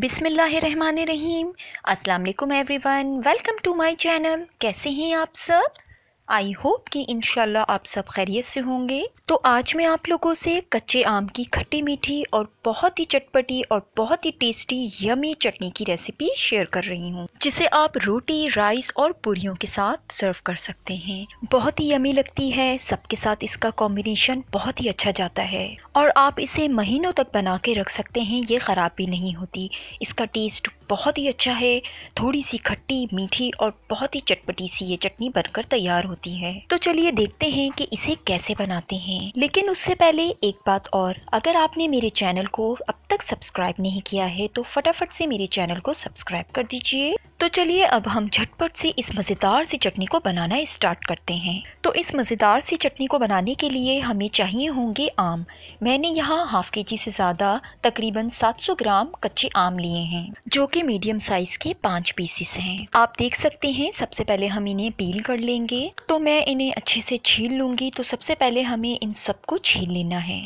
अस्सलाम वालेकुम everyone welcome to my channel कैसे हैं आप सब आई होप कि इनशाला आप सब खैरियत से होंगे तो आज मैं आप लोगों से कच्चे आम की खट्टी मीठी और बहुत ही चटपटी और बहुत ही टेस्टी यमी चटनी की रेसिपी शेयर कर रही हूँ जिसे आप रोटी राइस और पूरियों के साथ सर्व कर सकते हैं बहुत ही यमी लगती है सबके साथ इसका कॉम्बिनेशन बहुत ही अच्छा जाता है और आप इसे महीनों तक बना के रख सकते हैं ये ख़राब भी नहीं होती इसका टेस्ट बहुत ही अच्छा है थोड़ी सी खट्टी मीठी और बहुत ही चटपटी सी ये चटनी बनकर तैयार होती है तो चलिए देखते हैं कि इसे कैसे बनाते हैं लेकिन उससे पहले एक बात और अगर आपने मेरे चैनल को अब तक सब्सक्राइब नहीं किया है तो फटाफट से मेरे चैनल को सब्सक्राइब कर दीजिए तो चलिए अब हम झटपट से इस मज़ेदार सी चटनी को बनाना स्टार्ट करते हैं तो इस मज़ेदार सी चटनी को बनाने के लिए हमें चाहिए होंगे आम मैंने यहाँ हाफ के जी से ज़्यादा तकरीबन 700 ग्राम कच्चे आम लिए हैं जो कि मीडियम साइज़ के पाँच पीसेस हैं आप देख सकते हैं सबसे पहले हम इन्हें पील कर लेंगे तो मैं इन्हें अच्छे से छील लूँगी तो सबसे पहले हमें इन सबको छील लेना है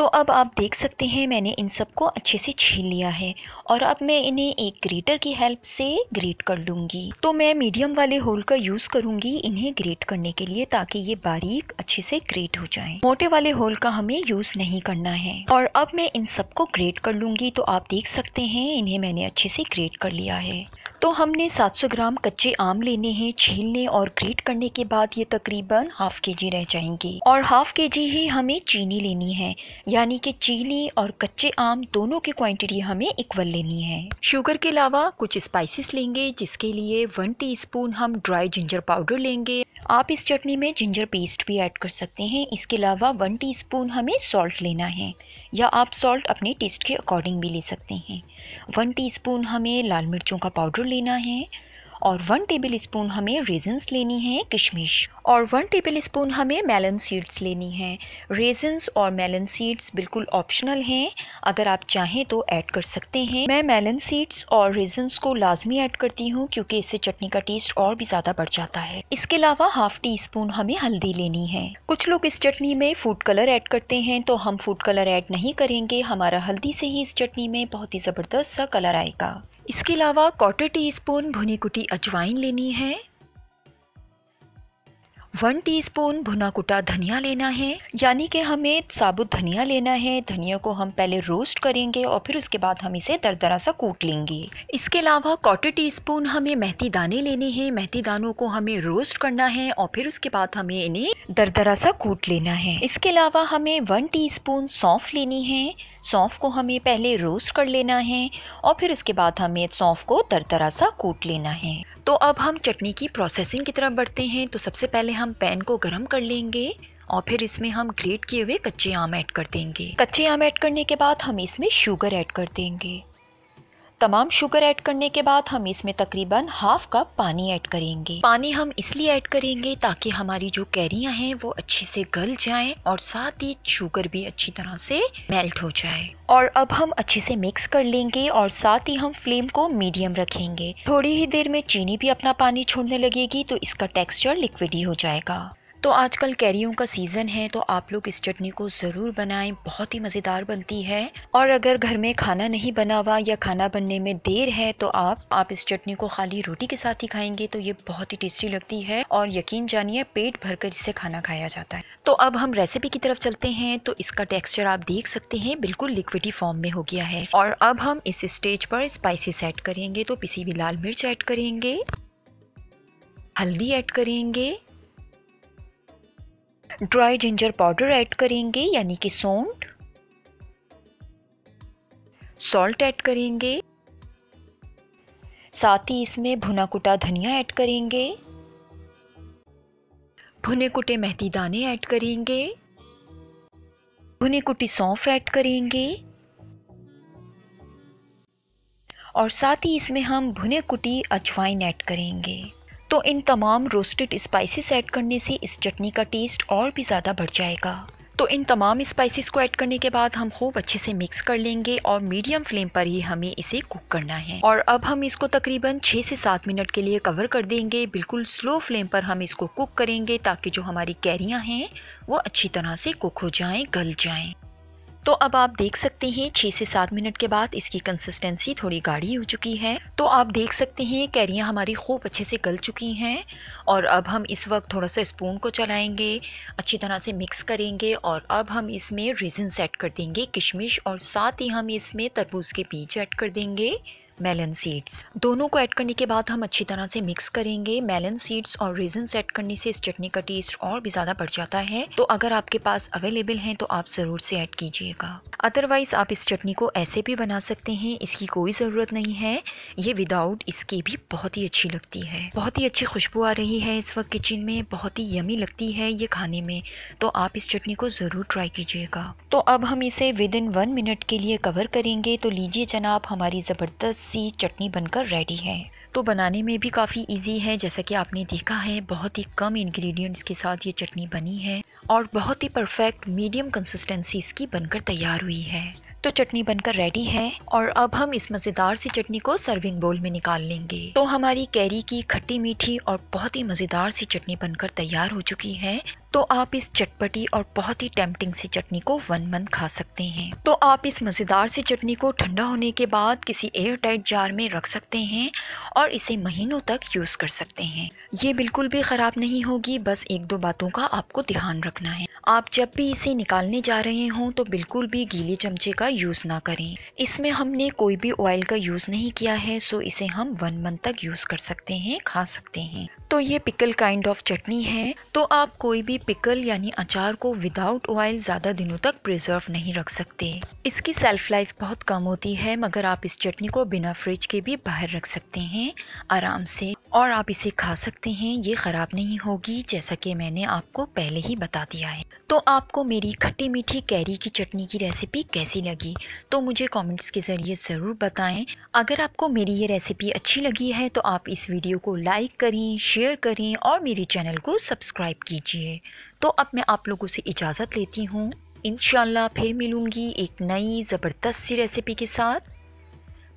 तो अब आप देख सकते हैं मैंने इन सब को अच्छे से छीन लिया है और अब मैं इन्हें एक ग्रेटर की हेल्प से ग्रेट कर लूँगी तो मैं मीडियम वाले होल का यूज़ करूँगी इन्हें ग्रेट करने के लिए ताकि ये बारीक अच्छे से ग्रेट हो जाए मोटे वाले होल का हमें यूज़ नहीं करना है और अब मैं इन सबको ग्रेट कर लूँगी तो आप देख सकते हैं इन्हें मैंने अच्छे से ग्रेट कर लिया है तो हमने 700 ग्राम कच्चे आम लेने हैं छीलने और ग्रेट करने के बाद ये तकरीबन हाफ के जी रह जाएंगे और हाफ के जी ही हमें चीनी लेनी है यानी कि चीनी और कच्चे आम दोनों की क्वांटिटी हमें इक्वल लेनी है शुगर के अलावा कुछ स्पाइसेस लेंगे जिसके लिए वन टीस्पून हम ड्राई जिंजर पाउडर लेंगे आप इस चटनी में जिंजर पेस्ट भी ऐड कर सकते हैं इसके अलावा वन टी हमें सॉल्ट लेना है या आप सॉल्ट अपने टेस्ट के अकॉर्डिंग भी ले सकते हैं वन टी हमें लाल मिर्चों का पाउडर लेना है और वन टेबल स्पून हमें रेजन्स लेनी है किशमिश और वन टेबल स्पून हमें मेलन सीड्स लेनी है रेजन्स और मेलन सीड्स बिल्कुल ऑप्शनल हैं अगर आप चाहें तो ऐड कर सकते हैं मैं मेलन सीड्स और रेजन्स को लाजमी ऐड करती हूँ क्योंकि इससे चटनी का टेस्ट और भी ज़्यादा बढ़ जाता है इसके अलावा हाफ टी स्पून हमें हल्दी लेनी है कुछ लोग इस चटनी में फूड कलर ऐड करते हैं तो हम फूड कलर ऐड नहीं करेंगे हमारा हल्दी से ही इस चटनी में बहुत ही ज़बरदस्त सा कलर आएगा इसके अलावा क्वार्टर टी स्पून भुनी कुटी अजवाइन लेनी है वन टीस्पून भुना कुटा धनिया लेना है यानी कि हमें साबुत धनिया लेना है धनिया को हम पहले रोस्ट करेंगे और फिर उसके बाद हम इसे दरदरा सा कूट लेंगे इसके अलावा क्वार्टर टी स्पून हमें मेहती दाने लेने हैं मेहती दानों को हमें रोस्ट करना है और फिर उसके बाद हमें इन्हें दरदरा सा कूट लेना है इसके अलावा हमें वन टी स्पून सौंफ लेनी है सौंफ को हमें पहले रोस्ट कर लेना है और फिर उसके बाद हमें सौंफ को दरदरा सा कूट लेना है तो अब हम चटनी की प्रोसेसिंग की तरफ बढ़ते हैं तो सबसे पहले हम पैन को गर्म कर लेंगे और फिर इसमें हम ग्रेट किए हुए कच्चे आम ऐड कर देंगे कच्चे आम ऐड करने के बाद हम इसमें शुगर ऐड कर देंगे तमाम शुगर ऐड करने के बाद हम इसमें तकरीबन हाफ कप पानी ऐड करेंगे पानी हम इसलिए ऐड करेंगे ताकि हमारी जो कैरियाँ हैं वो अच्छे से गल जाएं और साथ ही शुगर भी अच्छी तरह से मेल्ट हो जाए और अब हम अच्छे से मिक्स कर लेंगे और साथ ही हम फ्लेम को मीडियम रखेंगे थोड़ी ही देर में चीनी भी अपना पानी छोड़ने लगेगी तो इसका टेक्स्चर लिक्विड ही हो जाएगा तो आजकल कैरियों का सीज़न है तो आप लोग इस चटनी को ज़रूर बनाएं बहुत ही मज़ेदार बनती है और अगर घर में खाना नहीं बना हुआ या खाना बनने में देर है तो आप आप इस चटनी को खाली रोटी के साथ ही खाएंगे तो ये बहुत ही टेस्टी लगती है और यकीन जानिए पेट भरकर इससे खाना खाया जाता है तो अब हम रेसिपी की तरफ चलते हैं तो इसका टेक्स्चर आप देख सकते हैं बिल्कुल लिक्विडी फॉर्म में हो गया है और अब हम इस स्टेज पर स्पाइसिस ऐड करेंगे तो पिसी भी लाल मिर्च ऐड करेंगे हल्दी ऐड करेंगे ड्राई जिंजर पाउडर ऐड करेंगे यानी कि सौंठ सॉल्ट ऐड करेंगे साथ ही इसमें भुना कुटा धनिया ऐड करेंगे भुने कुटे मेहती दाने ऐड करेंगे भुनी कुटी सौंफ ऐड करेंगे और साथ ही इसमें हम भुने कुटी अजवाइन ऐड करेंगे तो इन तमाम रोस्टेड स्पाइसेस ऐड करने से इस चटनी का टेस्ट और भी ज़्यादा बढ़ जाएगा तो इन तमाम स्पाइसेस को ऐड करने के बाद हम खूब अच्छे से मिक्स कर लेंगे और मीडियम फ्लेम पर ही हमें इसे कुक करना है और अब हम इसको तकरीबन 6 से सात मिनट के लिए कवर कर देंगे बिल्कुल स्लो फ्लेम पर हम इसको कुक करेंगे ताकि जो हमारी कैरियाँ हैं वो अच्छी तरह से कुक हो जाएं गल जाएं तो अब आप देख सकते हैं छः से सात मिनट के बाद इसकी कंसिस्टेंसी थोड़ी गाढ़ी हो चुकी है तो आप देख सकते हैं कैरियाँ हमारी खूब अच्छे से गल चुकी हैं और अब हम इस वक्त थोड़ा सा स्पून को चलाएँगे अच्छी तरह से मिक्स करेंगे और अब हम इसमें रेजिन सेट कर देंगे किशमिश और साथ ही हम इसमें तरबूज के बीज ऐड कर देंगे मेलन सीड्स दोनों को ऐड करने के बाद हम अच्छी तरह से मिक्स करेंगे मेलन सीड्स और रीजन्स ऐड करने से इस चटनी का टेस्ट और भी ज़्यादा बढ़ जाता है तो अगर आपके पास अवेलेबल हैं तो आप ज़रूर से ऐड कीजिएगा अदरवाइज़ आप इस चटनी को ऐसे भी बना सकते हैं इसकी कोई ज़रूरत नहीं है ये विदाउट इसके भी बहुत ही अच्छी लगती है बहुत ही अच्छी खुशबू आ रही है इस वक्त किचन में बहुत ही यमी लगती है ये खाने में तो आप इस चटनी को ज़रूर ट्राई कीजिएगा तो अब हम इसे विद इन वन मिनट के लिए कवर करेंगे तो लीजिए जनाब हमारी ज़बरदस्त सी चटनी बनकर रेडी है तो बनाने में भी काफ़ी इजी है जैसा कि आपने देखा है बहुत ही कम इंग्रेडिएंट्स के साथ ये चटनी बनी है और बहुत ही परफेक्ट मीडियम कंसिस्टेंसी इसकी बनकर तैयार हुई है तो चटनी बनकर रेडी है और अब हम इस मज़ेदार सी चटनी को सर्विंग बोल में निकाल लेंगे तो हमारी कैरी की खट्टी मीठी और बहुत ही मज़ेदार सी चटनी बनकर तैयार हो चुकी है तो आप इस चटपटी और बहुत ही टेम्पटिंग सी चटनी को वन मंथ खा सकते हैं तो आप इस मज़ेदार सी चटनी को ठंडा होने के बाद किसी एयर टाइट जार में रख सकते हैं और इसे महीनों तक यूज़ कर सकते हैं ये बिल्कुल भी ख़राब नहीं होगी बस एक दो बातों का आपको ध्यान रखना है आप जब भी इसे निकालने जा रहे हों तो बिल्कुल भी गीले चमचे का यूज़ ना करें इसमें हमने कोई भी ऑयल का यूज़ नहीं किया है सो इसे हम वन मंथ तक यूज़ कर सकते हैं खा सकते हैं तो ये पिकल काइंड ऑफ चटनी है तो आप कोई भी पिकल यानी अचार को विदाउट ऑयल ज़्यादा दिनों तक प्रिजर्व नहीं रख सकते इसकी सेल्फ लाइफ बहुत कम होती है मगर आप इस चटनी को बिना फ्रिज के भी बाहर रख सकते हैं आराम से और आप इसे खा सकते हैं ये ख़राब नहीं होगी जैसा कि मैंने आपको पहले ही बता दिया है तो आपको मेरी खट्टी मीठी कैरी की चटनी की रेसिपी कैसी लगी तो मुझे कमेंट्स के ज़रिए ज़रूर बताएं अगर आपको मेरी ये रेसिपी अच्छी लगी है तो आप इस वीडियो को लाइक करें शेयर करें और मेरे चैनल को सब्सक्राइब कीजिए तो अब मैं आप लोगों से इजाज़त लेती हूँ इन फिर मिलूँगी एक नई ज़बरदस्त सी रेसिपी के साथ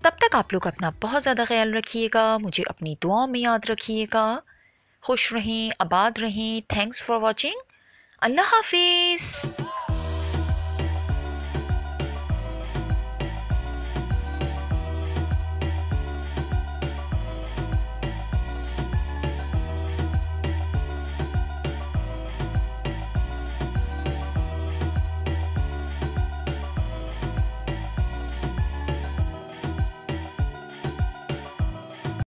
तब तक आप लोग अपना बहुत ज़्यादा ख्याल रखिएगा मुझे अपनी दुआओं में याद रखिएगा खुश रहें आबाद रहें थैंक्स फॉर वॉचिंग अल्लाह हाफिज़